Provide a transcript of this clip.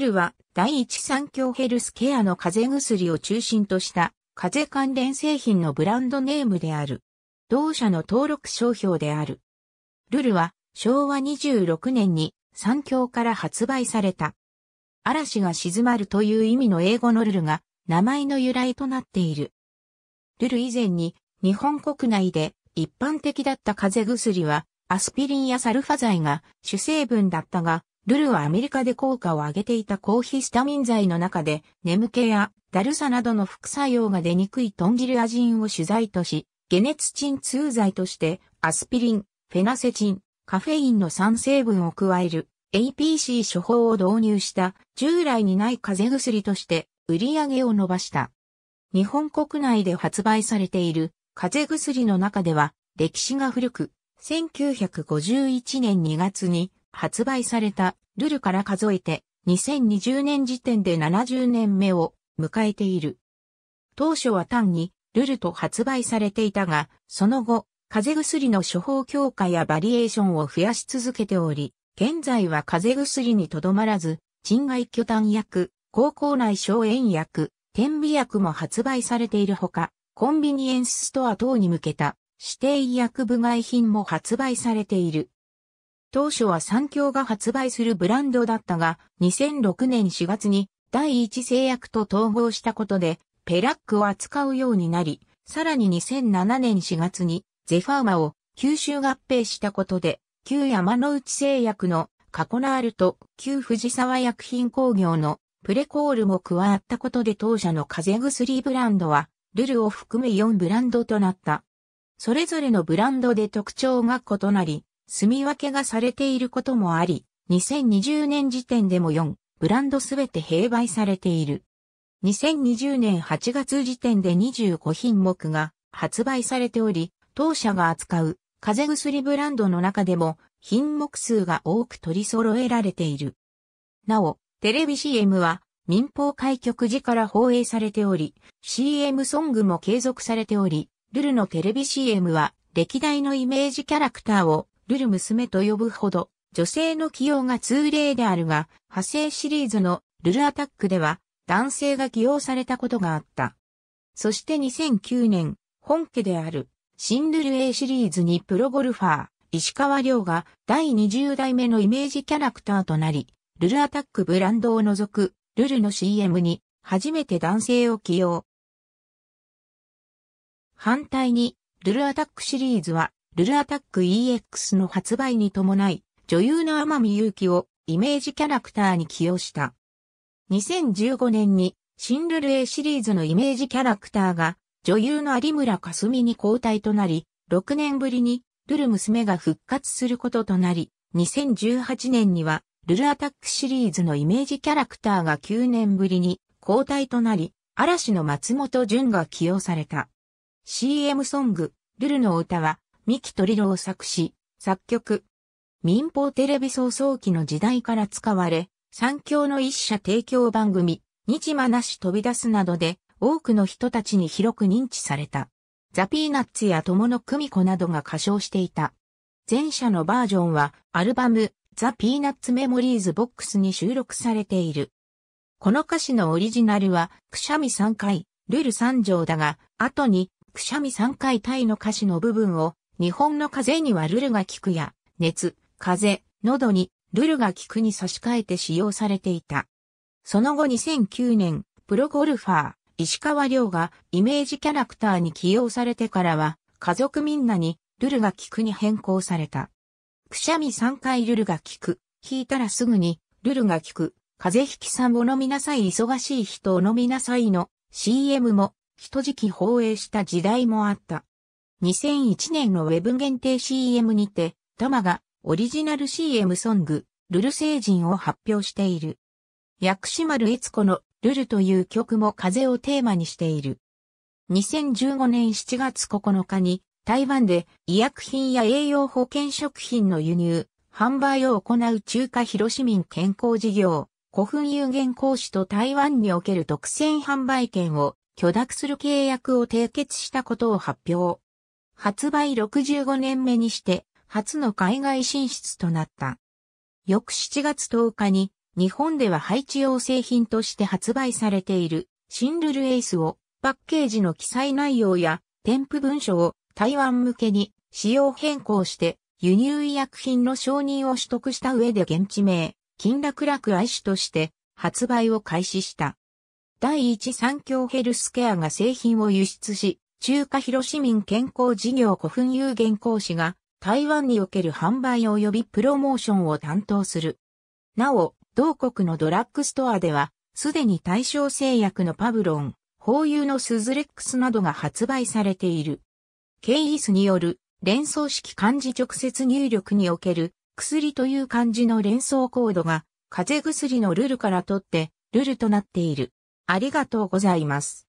ルルは第一三共ヘルスケアの風邪薬を中心とした風邪関連製品のブランドネームである。同社の登録商標である。ルルは昭和26年に三共から発売された。嵐が静まるという意味の英語のルルが名前の由来となっている。ルル以前に日本国内で一般的だった風邪薬はアスピリンやサルファ剤が主成分だったがルルはアメリカで効果を上げていたコーヒースタミン剤の中で、眠気やだるさなどの副作用が出にくいトンジルアジンを取材とし、解熱鎮痛剤としてアスピリン、フェナセチン、カフェインの3成分を加える APC 処方を導入した従来にない風邪薬として売り上げを伸ばした。日本国内で発売されている風邪薬の中では歴史が古く1951年2月に発売されたルルから数えて2020年時点で70年目を迎えている。当初は単にルルと発売されていたが、その後、風邪薬の処方強化やバリエーションを増やし続けており、現在は風邪薬にとどまらず、鎮外巨炭薬、高校内消炎薬、点鼻薬も発売されているほか、コンビニエンスストア等に向けた指定医薬部外品も発売されている。当初は三協が発売するブランドだったが、2006年4月に第一製薬と統合したことで、ペラックを扱うようになり、さらに2007年4月にゼファーマを吸収合併したことで、旧山内製薬のカコナールと旧藤沢薬品工業のプレコールも加わったことで当社の風邪薬ブランドは、ルルを含む4ブランドとなった。それぞれのブランドで特徴が異なり、住み分けがされていることもあり、2020年時点でも4ブランドすべて併売されている。2020年8月時点で25品目が発売されており、当社が扱う風邪薬ブランドの中でも品目数が多く取り揃えられている。なお、テレビ CM は民放開局時から放映されており、CM ソングも継続されており、ルルのテレビ CM は歴代のイメージキャラクターをルル娘と呼ぶほど、女性の起用が通例であるが、派生シリーズのルルアタックでは、男性が起用されたことがあった。そして2009年、本家である、新ルル A シリーズにプロゴルファー、石川亮が第20代目のイメージキャラクターとなり、ルルアタックブランドを除く、ルルの CM に、初めて男性を起用。反対に、ルルアタックシリーズは、ルルアタック EX の発売に伴い、女優の天海祐希をイメージキャラクターに起用した。2015年に、新ルル A シリーズのイメージキャラクターが、女優の有村架純に交代となり、6年ぶりに、ルル娘が復活することとなり、2018年には、ルルアタックシリーズのイメージキャラクターが9年ぶりに交代となり、嵐の松本潤が起用された。CM ソング、ルルの歌は、三木鳥郎作詞、作曲。民放テレビ早々期の時代から使われ、三共の一社提供番組、日間なし飛び出すなどで、多くの人たちに広く認知された。ザ・ピーナッツや友野久美子などが歌唱していた。前者のバージョンは、アルバム、ザ・ピーナッツ・メモリーズ・ボックスに収録されている。この歌詞のオリジナルは、くしゃみ3回、ルル3条だが、後に、くしゃみ3回体の歌詞の部分を、日本の風邪にはルルが効くや、熱、風、喉にルルが効くに差し替えて使用されていた。その後2009年、プロゴルファー、石川亮がイメージキャラクターに起用されてからは、家族みんなにルルが効くに変更された。くしゃみ3回ルルが効く、引いたらすぐにルルが効く、風邪ひきさんを飲みなさい忙しい人を飲みなさいの CM も一時期放映した時代もあった。2001年のウェブ限定 CM にて、タマがオリジナル CM ソング、ルル星人を発表している。薬師丸悦子のルルという曲も風をテーマにしている。2015年7月9日に台湾で医薬品や栄養保健食品の輸入、販売を行う中華広市民健康事業、古墳有限講師と台湾における独占販売権を許諾する契約を締結したことを発表。発売65年目にして初の海外進出となった。翌7月10日に日本では配置用製品として発売されているシンルルエースをパッケージの記載内容や添付文書を台湾向けに仕様変更して輸入医薬品の承認を取得した上で現地名、金楽楽愛種として発売を開始した。第一三共ヘルスケアが製品を輸出し、中華広市民健康事業古墳有限講師が台湾における販売及びプロモーションを担当する。なお、同国のドラッグストアでは、すでに対象製薬のパブロン、法有のスズレックスなどが発売されている。ケイスによる連想式漢字直接入力における薬という漢字の連想コードが風邪薬のルルから取ってルルとなっている。ありがとうございます。